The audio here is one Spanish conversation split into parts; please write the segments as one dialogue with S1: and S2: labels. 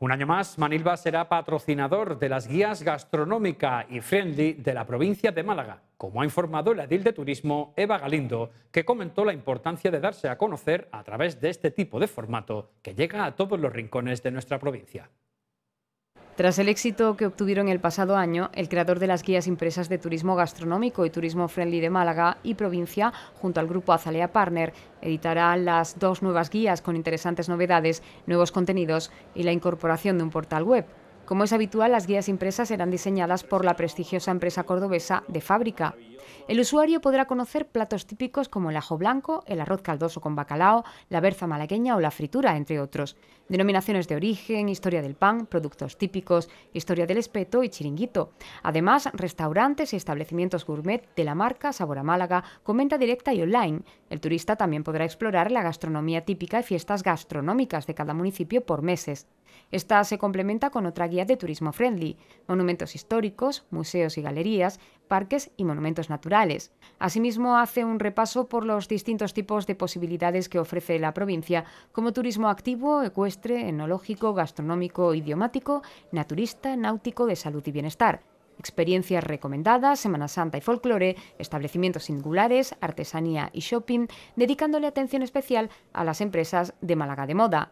S1: Un año más, Manilva será patrocinador de las guías gastronómica y friendly de la provincia de Málaga, como ha informado la edil de turismo Eva Galindo, que comentó la importancia de darse a conocer a través de este tipo de formato que llega a todos los rincones de nuestra provincia. Tras el éxito que obtuvieron el pasado año, el creador de las guías impresas de turismo gastronómico y turismo friendly de Málaga y provincia, junto al grupo Azalea Partner, editará las dos nuevas guías con interesantes novedades, nuevos contenidos y la incorporación de un portal web. Como es habitual, las guías impresas serán diseñadas por la prestigiosa empresa cordobesa de fábrica, el usuario podrá conocer platos típicos como el ajo blanco, el arroz caldoso con bacalao, la berza malagueña o la fritura, entre otros. Denominaciones de origen, historia del pan, productos típicos, historia del espeto y chiringuito. Además, restaurantes y establecimientos gourmet de la marca Sabor a Málaga con venta directa y online. El turista también podrá explorar la gastronomía típica y fiestas gastronómicas de cada municipio por meses. Esta se complementa con otra guía de turismo friendly, monumentos históricos, museos y galerías, parques y monumentos naturales. Asimismo, hace un repaso por los distintos tipos de posibilidades que ofrece la provincia, como turismo activo, ecuestre, enológico, gastronómico, idiomático, naturista, náutico, de salud y bienestar experiencias recomendadas, Semana Santa y folclore, establecimientos singulares, artesanía y shopping, dedicándole atención especial a las empresas de Málaga de Moda.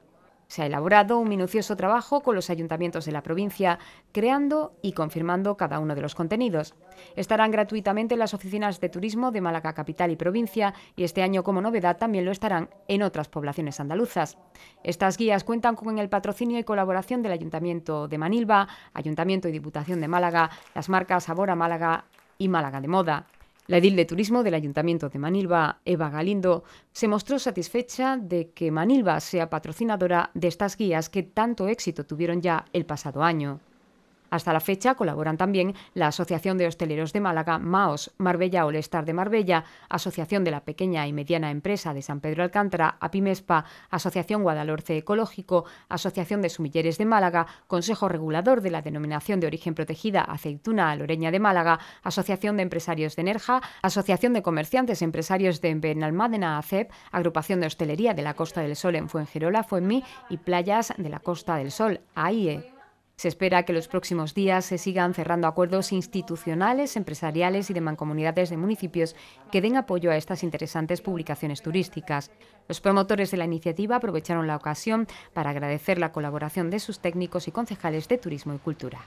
S1: Se ha elaborado un minucioso trabajo con los ayuntamientos de la provincia, creando y confirmando cada uno de los contenidos. Estarán gratuitamente en las oficinas de turismo de Málaga Capital y provincia y este año como novedad también lo estarán en otras poblaciones andaluzas. Estas guías cuentan con el patrocinio y colaboración del Ayuntamiento de Manilva, Ayuntamiento y Diputación de Málaga, las marcas Sabora Málaga y Málaga de Moda. La edil de turismo del Ayuntamiento de Manilva, Eva Galindo, se mostró satisfecha de que Manilva sea patrocinadora de estas guías que tanto éxito tuvieron ya el pasado año. Hasta la fecha colaboran también la Asociación de Hosteleros de Málaga, MAOS, Marbella Olestar de Marbella, Asociación de la Pequeña y Mediana Empresa de San Pedro Alcántara, APIMESPA, Asociación Guadalhorce Ecológico, Asociación de Sumilleres de Málaga, Consejo Regulador de la Denominación de Origen Protegida Aceituna Loreña de Málaga, Asociación de Empresarios de Nerja, Asociación de Comerciantes Empresarios de Benalmádena ACEP, Agrupación de Hostelería de la Costa del Sol en Fuengirola, Fuenmi y Playas de la Costa del Sol, AIE. Se espera que los próximos días se sigan cerrando acuerdos institucionales, empresariales y de mancomunidades de municipios que den apoyo a estas interesantes publicaciones turísticas. Los promotores de la iniciativa aprovecharon la ocasión para agradecer la colaboración de sus técnicos y concejales de Turismo y Cultura.